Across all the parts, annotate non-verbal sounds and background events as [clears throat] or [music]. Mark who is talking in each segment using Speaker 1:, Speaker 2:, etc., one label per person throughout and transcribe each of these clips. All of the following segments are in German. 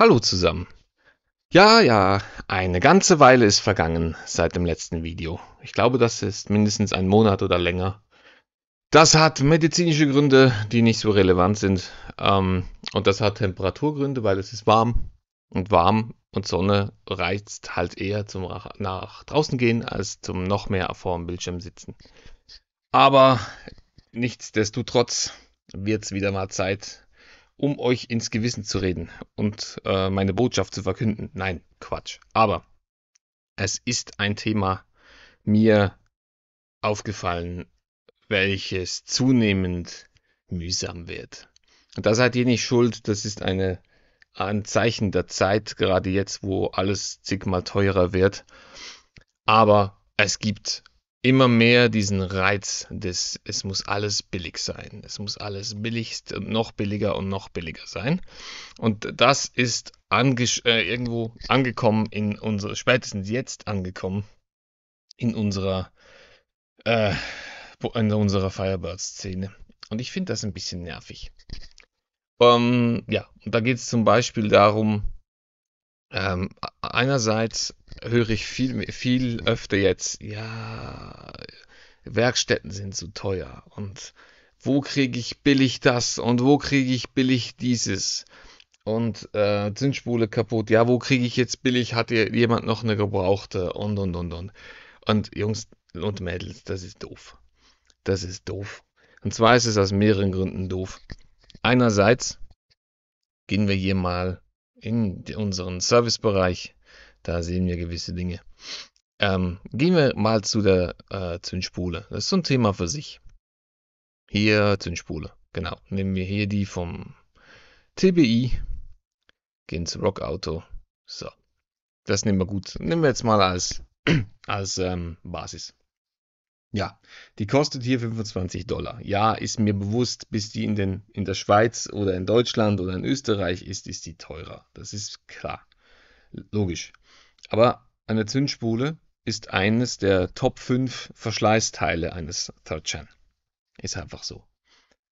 Speaker 1: Hallo zusammen. Ja, ja, eine ganze Weile ist vergangen seit dem letzten Video. Ich glaube, das ist mindestens ein Monat oder länger. Das hat medizinische Gründe, die nicht so relevant sind. Ähm, und das hat Temperaturgründe, weil es ist warm. Und warm und Sonne reizt halt eher zum nach draußen gehen, als zum noch mehr vor dem Bildschirm sitzen. Aber nichtsdestotrotz wird es wieder mal Zeit, um euch ins Gewissen zu reden und äh, meine Botschaft zu verkünden. Nein, Quatsch. Aber es ist ein Thema mir aufgefallen, welches zunehmend mühsam wird. Und da seid ihr nicht schuld, das ist eine, ein Zeichen der Zeit, gerade jetzt, wo alles zigmal teurer wird. Aber es gibt immer mehr diesen Reiz des, es muss alles billig sein, es muss alles billigst und äh, noch billiger und noch billiger sein. Und das ist ange äh, irgendwo angekommen in unserer, spätestens jetzt angekommen in unserer, äh, in unserer Firebird-Szene. Und ich finde das ein bisschen nervig. Ähm, ja, und da geht es zum Beispiel darum, ähm, einerseits höre ich viel, viel öfter jetzt, ja, Werkstätten sind zu teuer und wo kriege ich billig das und wo kriege ich billig dieses und äh, Zinsspule kaputt, ja, wo kriege ich jetzt billig, hat jemand noch eine gebrauchte und und und und. Und Jungs und Mädels, das ist doof. Das ist doof. Und zwar ist es aus mehreren Gründen doof. Einerseits gehen wir hier mal in unseren Servicebereich da sehen wir gewisse Dinge. Ähm, gehen wir mal zu der äh, Zündspule. Das ist so ein Thema für sich. Hier Zündspule. Genau. Nehmen wir hier die vom TBI. Gehen zu Auto. So. Das nehmen wir gut. Nehmen wir jetzt mal als, [clears throat] als ähm, Basis. Ja, die kostet hier 25 Dollar. Ja, ist mir bewusst, bis die in, den, in der Schweiz oder in Deutschland oder in Österreich ist, ist die teurer. Das ist klar. Logisch. Aber eine Zündspule ist eines der Top 5 Verschleißteile eines third chan Ist einfach so.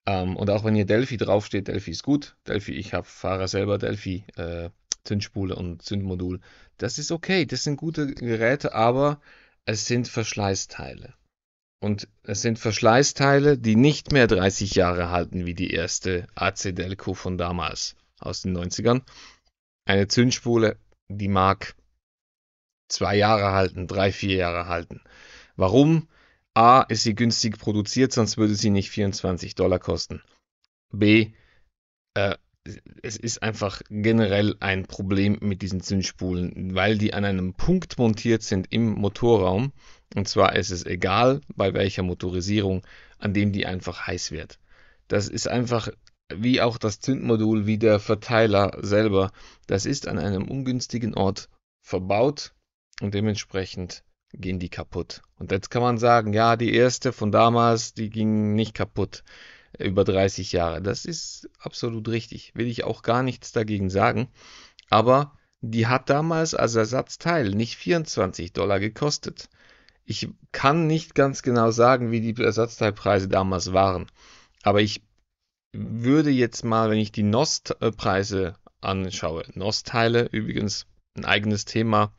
Speaker 1: Ähm, und auch wenn hier Delphi draufsteht, Delphi ist gut. Delphi, ich habe Fahrer selber, Delphi, äh, Zündspule und Zündmodul. Das ist okay, das sind gute Geräte, aber es sind Verschleißteile. Und es sind Verschleißteile, die nicht mehr 30 Jahre halten wie die erste AC Delco von damals, aus den 90ern. Eine Zündspule, die mag zwei Jahre halten, drei, vier Jahre halten. Warum? A, ist sie günstig produziert, sonst würde sie nicht 24 Dollar kosten. B, äh, es ist einfach generell ein Problem mit diesen Zündspulen, weil die an einem Punkt montiert sind im Motorraum. Und zwar ist es egal, bei welcher Motorisierung, an dem die einfach heiß wird. Das ist einfach wie auch das Zündmodul, wie der Verteiler selber. Das ist an einem ungünstigen Ort verbaut und dementsprechend gehen die kaputt. Und jetzt kann man sagen, ja, die erste von damals, die ging nicht kaputt über 30 Jahre. Das ist absolut richtig. Will ich auch gar nichts dagegen sagen. Aber die hat damals als Ersatzteil nicht 24 Dollar gekostet. Ich kann nicht ganz genau sagen, wie die Ersatzteilpreise damals waren. Aber ich würde jetzt mal, wenn ich die NOS-Preise äh, anschaue, NOS-Teile übrigens ein eigenes Thema,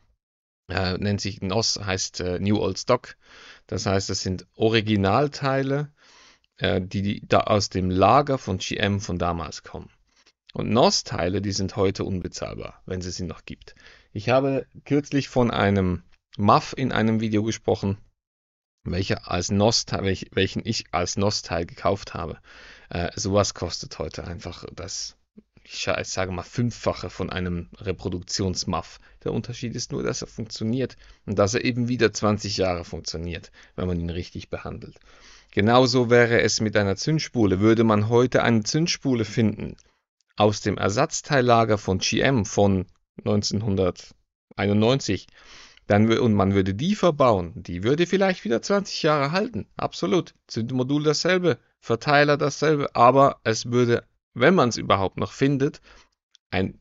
Speaker 1: äh, nennt sich NOS, heißt äh, New Old Stock. Das mhm. heißt, das sind Originalteile, äh, die, die da aus dem Lager von GM von damals kommen. Und NOS-Teile, die sind heute unbezahlbar, wenn es sie noch gibt. Ich habe kürzlich von einem Muff in einem Video gesprochen, welcher als NOS welch, welchen ich als NOS-Teil gekauft habe. Äh, sowas kostet heute einfach das ich sage mal fünffache von einem Reproduktionsmuff. Der Unterschied ist nur, dass er funktioniert und dass er eben wieder 20 Jahre funktioniert, wenn man ihn richtig behandelt. Genauso wäre es mit einer Zündspule. Würde man heute eine Zündspule finden aus dem Ersatzteillager von GM von 1991, dann und man würde die verbauen, die würde vielleicht wieder 20 Jahre halten. Absolut. Zündmodul dasselbe, Verteiler dasselbe, aber es würde wenn man es überhaupt noch findet, ein,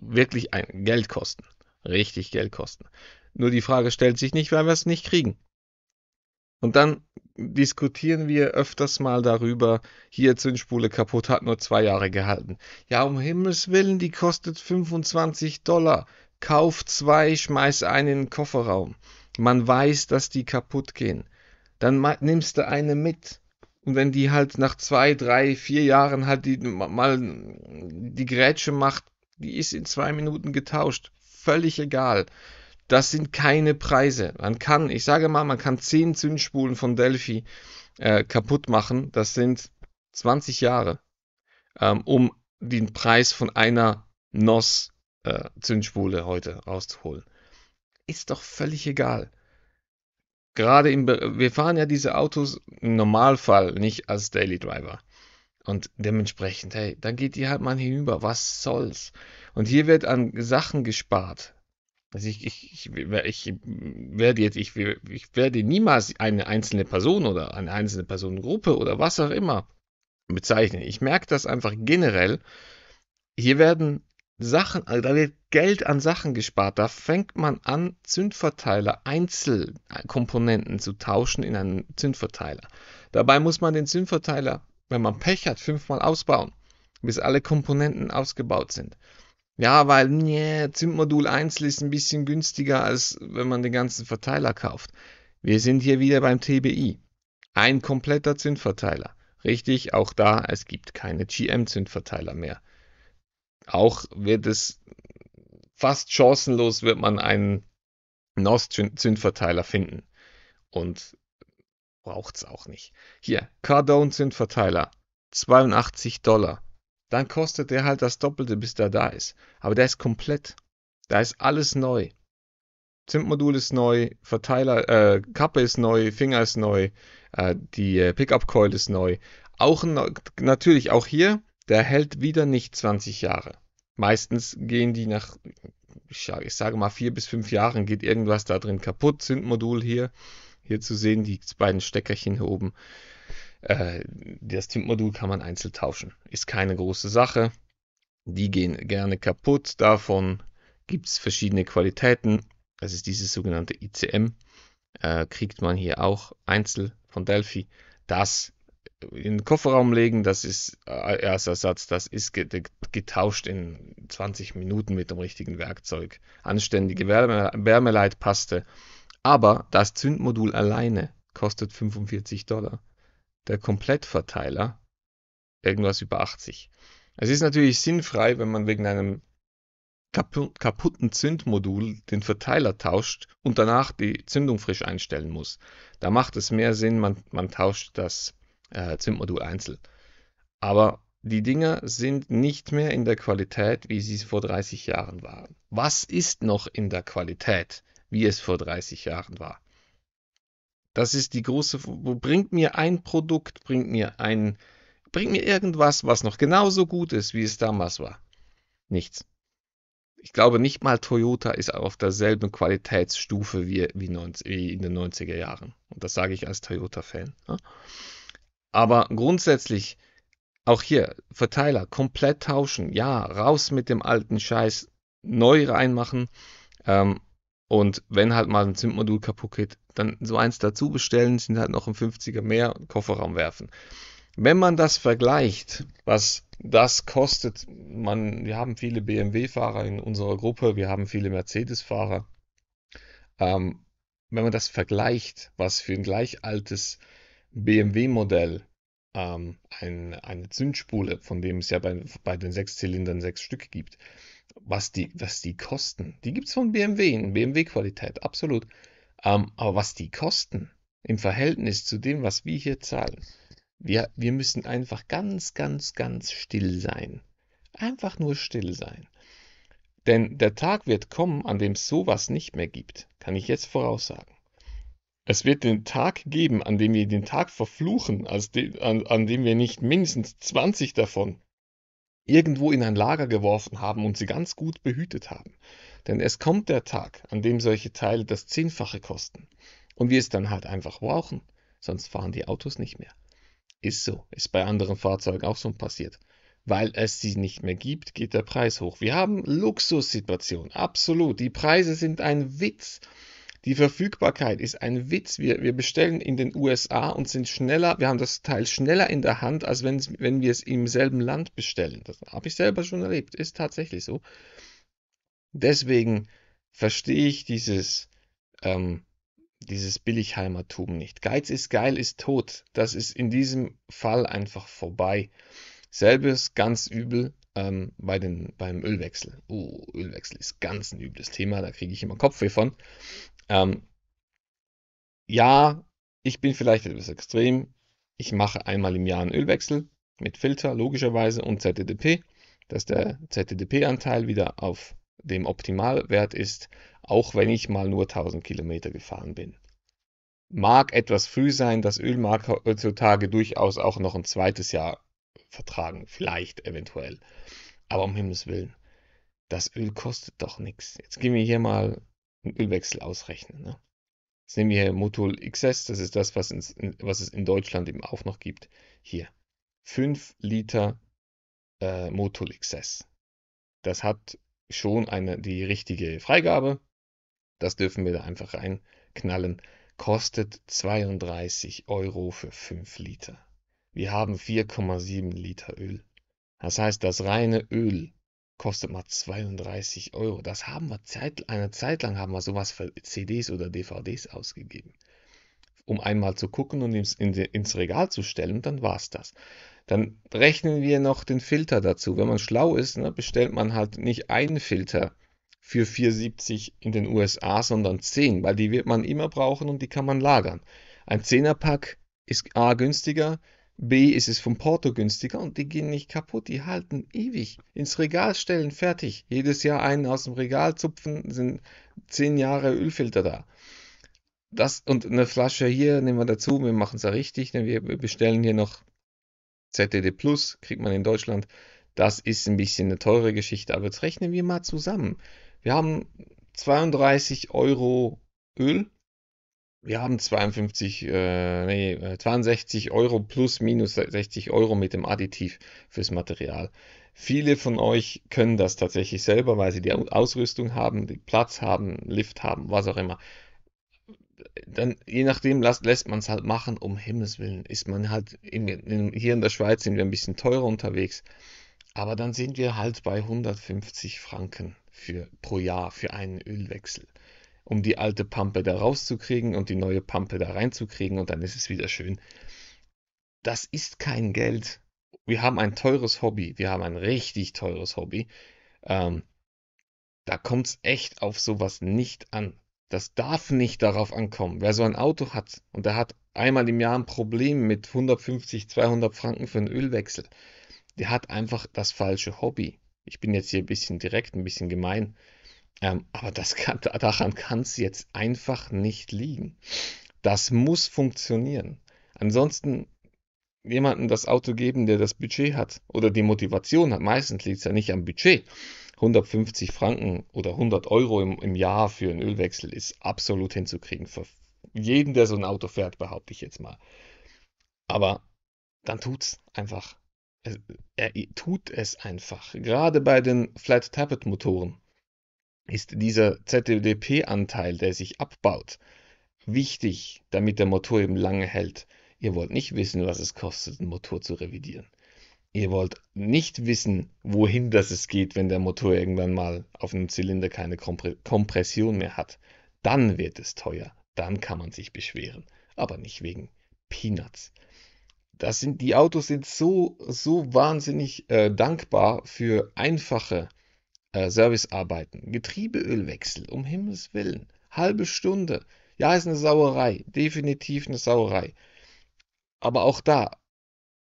Speaker 1: wirklich ein Geld kosten. Richtig Geld kosten. Nur die Frage stellt sich nicht, weil wir es nicht kriegen. Und dann diskutieren wir öfters mal darüber, hier Zündspule kaputt hat nur zwei Jahre gehalten. Ja, um Himmels Willen, die kostet 25 Dollar. Kauf zwei, schmeiß einen in den Kofferraum. Man weiß, dass die kaputt gehen. Dann nimmst du eine mit. Und wenn die halt nach zwei, drei, vier Jahren halt die mal die Grätsche macht, die ist in zwei Minuten getauscht. Völlig egal. Das sind keine Preise. Man kann, ich sage mal, man kann zehn Zündspulen von Delphi äh, kaputt machen. Das sind 20 Jahre, ähm, um den Preis von einer NOS äh, Zündspule heute rauszuholen. Ist doch völlig egal gerade im, wir fahren ja diese Autos im Normalfall nicht als Daily Driver. Und dementsprechend, hey, dann geht die halt mal hinüber, was soll's? Und hier wird an Sachen gespart. Also ich, ich, ich, ich werde jetzt, ich, ich werde niemals eine einzelne Person oder eine einzelne Personengruppe oder was auch immer bezeichnen. Ich merke das einfach generell. Hier werden Sachen, also da wird Geld an Sachen gespart. Da fängt man an, Zündverteiler, Einzelkomponenten zu tauschen in einen Zündverteiler. Dabei muss man den Zündverteiler, wenn man Pech hat, fünfmal ausbauen, bis alle Komponenten ausgebaut sind. Ja, weil nee, Zündmodul 1 ist ein bisschen günstiger, als wenn man den ganzen Verteiler kauft. Wir sind hier wieder beim TBI. Ein kompletter Zündverteiler. Richtig, auch da, es gibt keine GM-Zündverteiler mehr auch wird es fast chancenlos, wird man einen NOS-Zündverteiler finden. Und braucht es auch nicht. Hier, Cardone-Zündverteiler, 82 Dollar. Dann kostet der halt das Doppelte, bis der da ist. Aber der ist komplett. Da ist alles neu. Zündmodul ist neu, Verteiler, äh, Kappe ist neu, Finger ist neu, äh, die äh, Pickup Coil ist neu. Auch natürlich auch hier der hält wieder nicht 20 Jahre. Meistens gehen die nach, ich sage mal, vier bis fünf Jahren geht irgendwas da drin kaputt. Zündmodul hier, hier zu sehen, die beiden Steckerchen hier oben. Äh, das Zündmodul kann man einzeln tauschen. Ist keine große Sache. Die gehen gerne kaputt. Davon gibt es verschiedene Qualitäten. Das ist dieses sogenannte ICM. Äh, kriegt man hier auch einzeln von Delphi. Das in den Kofferraum legen, das ist äh, erster Satz, das ist getauscht in 20 Minuten mit dem richtigen Werkzeug. Anständige mhm. Wärme Wärmeleitpaste. Aber das Zündmodul alleine kostet 45 Dollar. Der Komplettverteiler irgendwas über 80. Es ist natürlich sinnfrei, wenn man wegen einem kaputten Zündmodul den Verteiler tauscht und danach die Zündung frisch einstellen muss. Da macht es mehr Sinn, man, man tauscht das äh, ZIMT-Modul einzeln. Aber die Dinger sind nicht mehr in der Qualität, wie sie vor 30 Jahren waren. Was ist noch in der Qualität, wie es vor 30 Jahren war? Das ist die große, wo bringt mir ein Produkt, bringt mir ein, bringt mir irgendwas, was noch genauso gut ist, wie es damals war. Nichts. Ich glaube nicht mal Toyota ist auf derselben Qualitätsstufe wie, wie, 90, wie in den 90er Jahren. Und das sage ich als Toyota-Fan. Ja? Ne? Aber grundsätzlich, auch hier, Verteiler komplett tauschen. Ja, raus mit dem alten Scheiß, neu reinmachen. Ähm, und wenn halt mal ein Zimtmodul kaputt geht, dann so eins dazu bestellen, sind halt noch ein 50er mehr, Kofferraum werfen. Wenn man das vergleicht, was das kostet, man, wir haben viele BMW-Fahrer in unserer Gruppe, wir haben viele Mercedes-Fahrer. Ähm, wenn man das vergleicht, was für ein gleich altes BMW-Modell ähm, ein, eine Zündspule, von dem es ja bei, bei den Zylindern sechs Stück gibt, was die, was die kosten, die gibt es von BMW in BMW-Qualität, absolut. Ähm, aber was die kosten im Verhältnis zu dem, was wir hier zahlen, wir, wir müssen einfach ganz, ganz, ganz still sein. Einfach nur still sein. Denn der Tag wird kommen, an dem es sowas nicht mehr gibt. Kann ich jetzt voraussagen. Es wird den Tag geben, an dem wir den Tag verfluchen, de, an, an dem wir nicht mindestens 20 davon irgendwo in ein Lager geworfen haben und sie ganz gut behütet haben. Denn es kommt der Tag, an dem solche Teile das Zehnfache kosten. Und wir es dann halt einfach brauchen. Sonst fahren die Autos nicht mehr. Ist so. Ist bei anderen Fahrzeugen auch so passiert. Weil es sie nicht mehr gibt, geht der Preis hoch. Wir haben Luxussituationen. Absolut. Die Preise sind ein Witz. Die Verfügbarkeit ist ein Witz. Wir, wir bestellen in den USA und sind schneller, wir haben das Teil schneller in der Hand, als wenn, wenn wir es im selben Land bestellen. Das habe ich selber schon erlebt, ist tatsächlich so. Deswegen verstehe ich dieses, ähm, dieses Billigheimertum nicht. Geiz ist geil, ist tot. Das ist in diesem Fall einfach vorbei. Selbes ganz übel ähm, bei den, beim Ölwechsel. Oh, Ölwechsel ist ganz ein übles Thema, da kriege ich immer Kopfweh von. Ähm, ja, ich bin vielleicht etwas extrem. Ich mache einmal im Jahr einen Ölwechsel mit Filter, logischerweise, und ZDP, dass der ZDP-Anteil wieder auf dem Optimalwert ist, auch wenn ich mal nur 1000 Kilometer gefahren bin. Mag etwas früh sein, das Öl mag heutzutage durchaus auch noch ein zweites Jahr vertragen, vielleicht eventuell. Aber um Himmels Willen, das Öl kostet doch nichts. Jetzt gehen wir hier mal einen Ölwechsel ausrechnen. Ne? Jetzt nehmen wir hier Motul XS, das ist das, was, ins, was es in Deutschland eben auch noch gibt. Hier, 5 Liter äh, Motul XS. Das hat schon eine, die richtige Freigabe. Das dürfen wir da einfach reinknallen. Kostet 32 Euro für 5 Liter. Wir haben 4,7 Liter Öl. Das heißt, das reine Öl kostet mal 32 Euro. Das haben wir Zeit, eine Zeit lang haben wir sowas für CDs oder DVDs ausgegeben. Um einmal zu gucken und ins, in, ins Regal zu stellen, dann war es das. Dann rechnen wir noch den Filter dazu. Wenn man schlau ist, ne, bestellt man halt nicht einen Filter für 4,70 in den USA, sondern 10, weil die wird man immer brauchen und die kann man lagern. Ein 10er-Pack ist A günstiger, B ist es vom Porto günstiger und die gehen nicht kaputt, die halten ewig. Ins Regal stellen, fertig. Jedes Jahr einen aus dem Regal zupfen, sind zehn Jahre Ölfilter da. Das und eine Flasche hier nehmen wir dazu, wir machen es ja richtig, denn wir bestellen hier noch ZDD Plus, kriegt man in Deutschland. Das ist ein bisschen eine teure Geschichte, aber jetzt rechnen wir mal zusammen. Wir haben 32 Euro Öl wir haben 52, äh, nee, 62 äh, Euro plus minus 60 Euro mit dem Additiv fürs Material. Viele von euch können das tatsächlich selber, weil sie die Ausrüstung haben, den Platz haben, Lift haben, was auch immer. Dann, je nachdem, lässt, lässt man es halt machen, um Himmels Willen. Ist man halt in, in, hier in der Schweiz sind wir ein bisschen teurer unterwegs. Aber dann sind wir halt bei 150 Franken für, pro Jahr für einen Ölwechsel um die alte Pampe da rauszukriegen und die neue Pampe da reinzukriegen und dann ist es wieder schön. Das ist kein Geld. Wir haben ein teures Hobby. Wir haben ein richtig teures Hobby. Ähm, da kommt es echt auf sowas nicht an. Das darf nicht darauf ankommen. Wer so ein Auto hat und der hat einmal im Jahr ein Problem mit 150, 200 Franken für einen Ölwechsel, der hat einfach das falsche Hobby. Ich bin jetzt hier ein bisschen direkt, ein bisschen gemein. Ähm, aber das kann, daran kann es jetzt einfach nicht liegen. Das muss funktionieren. Ansonsten jemandem das Auto geben, der das Budget hat oder die Motivation hat. Meistens liegt es ja nicht am Budget. 150 Franken oder 100 Euro im, im Jahr für einen Ölwechsel ist absolut hinzukriegen. Für jeden, der so ein Auto fährt, behaupte ich jetzt mal. Aber dann tut es einfach. Er, er tut es einfach. Gerade bei den Flat Tappet Motoren ist dieser ZDP-Anteil, der sich abbaut, wichtig, damit der Motor eben lange hält. Ihr wollt nicht wissen, was es kostet, einen Motor zu revidieren. Ihr wollt nicht wissen, wohin das es geht, wenn der Motor irgendwann mal auf einem Zylinder keine Kompression mehr hat. Dann wird es teuer. Dann kann man sich beschweren. Aber nicht wegen Peanuts. Das sind, die Autos sind so, so wahnsinnig äh, dankbar für einfache äh, Servicearbeiten, Getriebeölwechsel, um Himmels Willen, halbe Stunde. Ja, ist eine Sauerei, definitiv eine Sauerei. Aber auch da,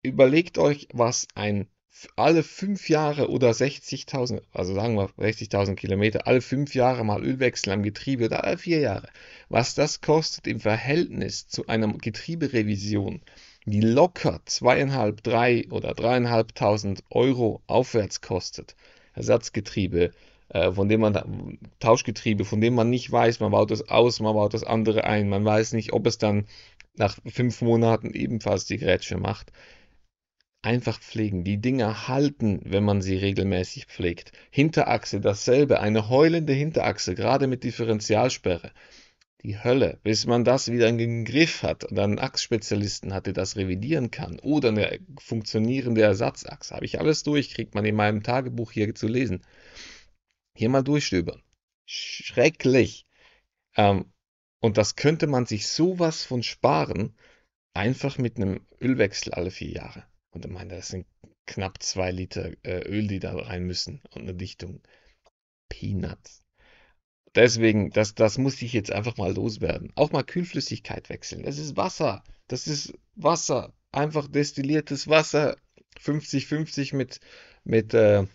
Speaker 1: überlegt euch, was ein alle fünf Jahre oder 60.000, also sagen wir 60.000 Kilometer, alle fünf Jahre mal Ölwechsel am Getriebe oder alle vier Jahre, was das kostet im Verhältnis zu einer Getrieberevision, die locker zweieinhalb, drei oder dreieinhalbtausend Euro aufwärts kostet, Ersatzgetriebe, äh, von dem man Tauschgetriebe, von dem man nicht weiß, man baut das aus, man baut das andere ein, man weiß nicht, ob es dann nach fünf Monaten ebenfalls die Grätsche macht. Einfach pflegen. Die Dinger halten, wenn man sie regelmäßig pflegt. Hinterachse dasselbe, eine heulende Hinterachse, gerade mit Differentialsperre die Hölle, bis man das wieder in den Griff hat und einen Achsspezialisten hat, der das revidieren kann oder eine funktionierende Ersatzachse. Habe ich alles durch, kriegt man in meinem Tagebuch hier zu lesen. Hier mal durchstöbern. Schrecklich. Ähm, und das könnte man sich sowas von sparen, einfach mit einem Ölwechsel alle vier Jahre. Und ich meine, das sind knapp zwei Liter äh, Öl, die da rein müssen und eine Dichtung. Peanuts. Deswegen, das, das muss ich jetzt einfach mal loswerden. Auch mal Kühlflüssigkeit wechseln. Das ist Wasser. Das ist Wasser. Einfach destilliertes Wasser. 50-50 mit, mit, äh,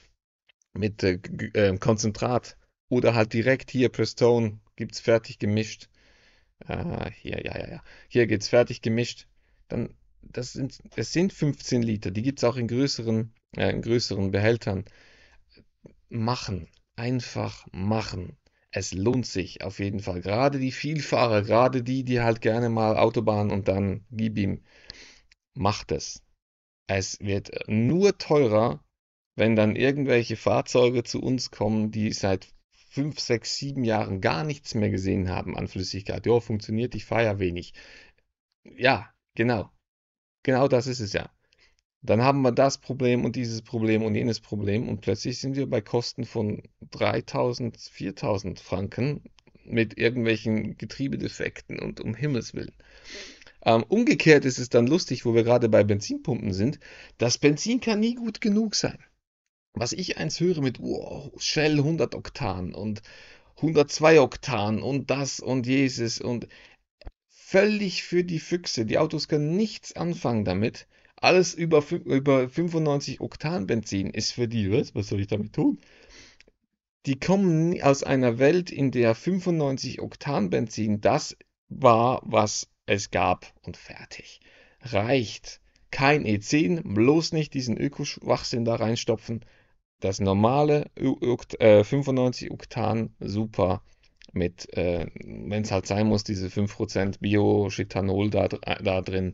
Speaker 1: mit äh, ähm, Konzentrat. Oder halt direkt hier Prestone. es fertig gemischt. Äh, hier, ja, ja, ja. Hier geht es fertig gemischt. Dann, das sind, das sind 15 Liter. Die gibt es auch in größeren, äh, in größeren Behältern. Machen. Einfach machen es lohnt sich auf jeden Fall. Gerade die Vielfahrer, gerade die, die halt gerne mal Autobahn und dann gib ihm, macht es. Es wird nur teurer, wenn dann irgendwelche Fahrzeuge zu uns kommen, die seit 5, 6, 7 Jahren gar nichts mehr gesehen haben an Flüssigkeit. Ja, funktioniert, ich fahre ja wenig. Ja, genau. Genau das ist es ja dann haben wir das Problem und dieses Problem und jenes Problem und plötzlich sind wir bei Kosten von 3000, 4000 Franken mit irgendwelchen Getriebedefekten und um Himmels Willen. Ähm, umgekehrt ist es dann lustig, wo wir gerade bei Benzinpumpen sind. Das Benzin kann nie gut genug sein. Was ich eins höre mit wow, Shell 100 Oktan und 102 Oktan und das und Jesus und völlig für die Füchse. Die Autos können nichts anfangen damit alles über, über 95 Oktan Benzin ist für die, was, was soll ich damit tun? Die kommen aus einer Welt, in der 95 Oktan Benzin das war, was es gab und fertig. Reicht. Kein E10, bloß nicht diesen Ökoschwachsinn da reinstopfen. Das normale Okt äh, 95 Oktan super mit, äh, wenn es halt sein muss, diese 5% Bio-Chitanol da, äh, da drin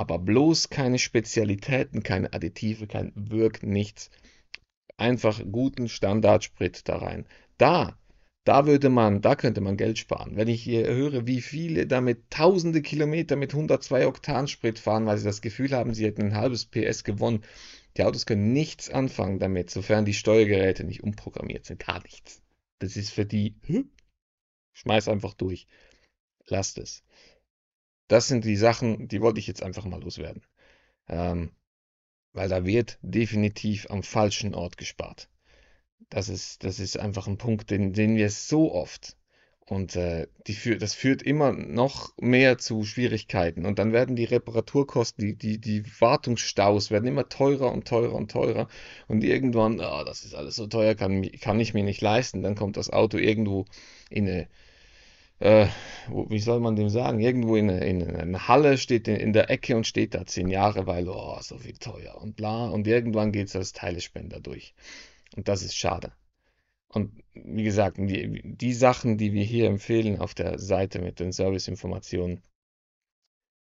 Speaker 1: aber bloß keine Spezialitäten, keine Additive, kein Wirk, nichts. Einfach guten Standardsprit da rein. Da, da würde man, da könnte man Geld sparen. Wenn ich hier höre, wie viele damit tausende Kilometer mit 102 Oktan Sprit fahren, weil sie das Gefühl haben, sie hätten ein halbes PS gewonnen. Die Autos können nichts anfangen damit, sofern die Steuergeräte nicht umprogrammiert sind. Gar nichts. Das ist für die, hm, schmeiß einfach durch. Lasst es. Das sind die Sachen, die wollte ich jetzt einfach mal loswerden. Ähm, weil da wird definitiv am falschen Ort gespart. Das ist, das ist einfach ein Punkt, den, sehen wir so oft. Und äh, die, das führt immer noch mehr zu Schwierigkeiten. Und dann werden die Reparaturkosten, die, die, die Wartungsstaus werden immer teurer und teurer und teurer. Und irgendwann, oh, das ist alles so teuer, kann, kann ich mir nicht leisten. Dann kommt das Auto irgendwo in eine äh, wie soll man dem sagen, irgendwo in, in, in Halle steht in, in, der Ecke und steht da zehn Jahre, weil, oh, so viel teuer und bla. Und irgendwann geht es als Teilespender durch. Und das ist schade. Und wie gesagt, die, die Sachen, die wir hier empfehlen auf der Seite mit den Serviceinformationen,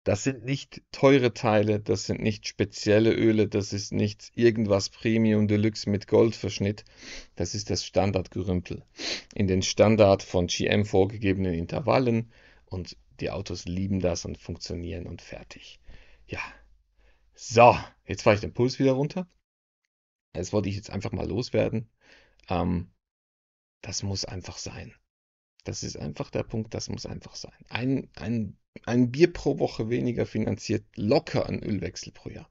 Speaker 1: das sind nicht teure Teile, das sind nicht spezielle Öle, das ist nicht irgendwas Premium Deluxe mit Goldverschnitt, das ist das Standardgerümpel. In den Standard von GM vorgegebenen Intervallen und die Autos lieben das und funktionieren und fertig. Ja. So, jetzt fahre ich den Puls wieder runter. Das wollte ich jetzt einfach mal loswerden. Ähm, das muss einfach sein. Das ist einfach der Punkt, das muss einfach sein. Ein, ein ein Bier pro Woche weniger finanziert locker einen Ölwechsel pro Jahr.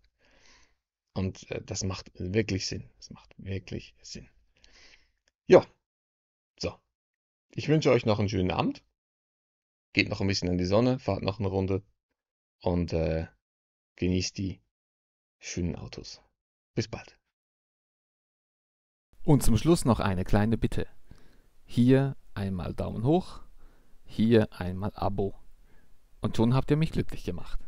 Speaker 1: Und äh, das macht wirklich Sinn. Das macht wirklich Sinn. Ja, so. Ich wünsche euch noch einen schönen Abend. Geht noch ein bisschen in die Sonne, fahrt noch eine Runde und äh, genießt die schönen Autos. Bis bald. Und zum Schluss noch eine kleine Bitte. Hier einmal Daumen hoch, hier einmal Abo. Und schon habt ihr mich glücklich gemacht.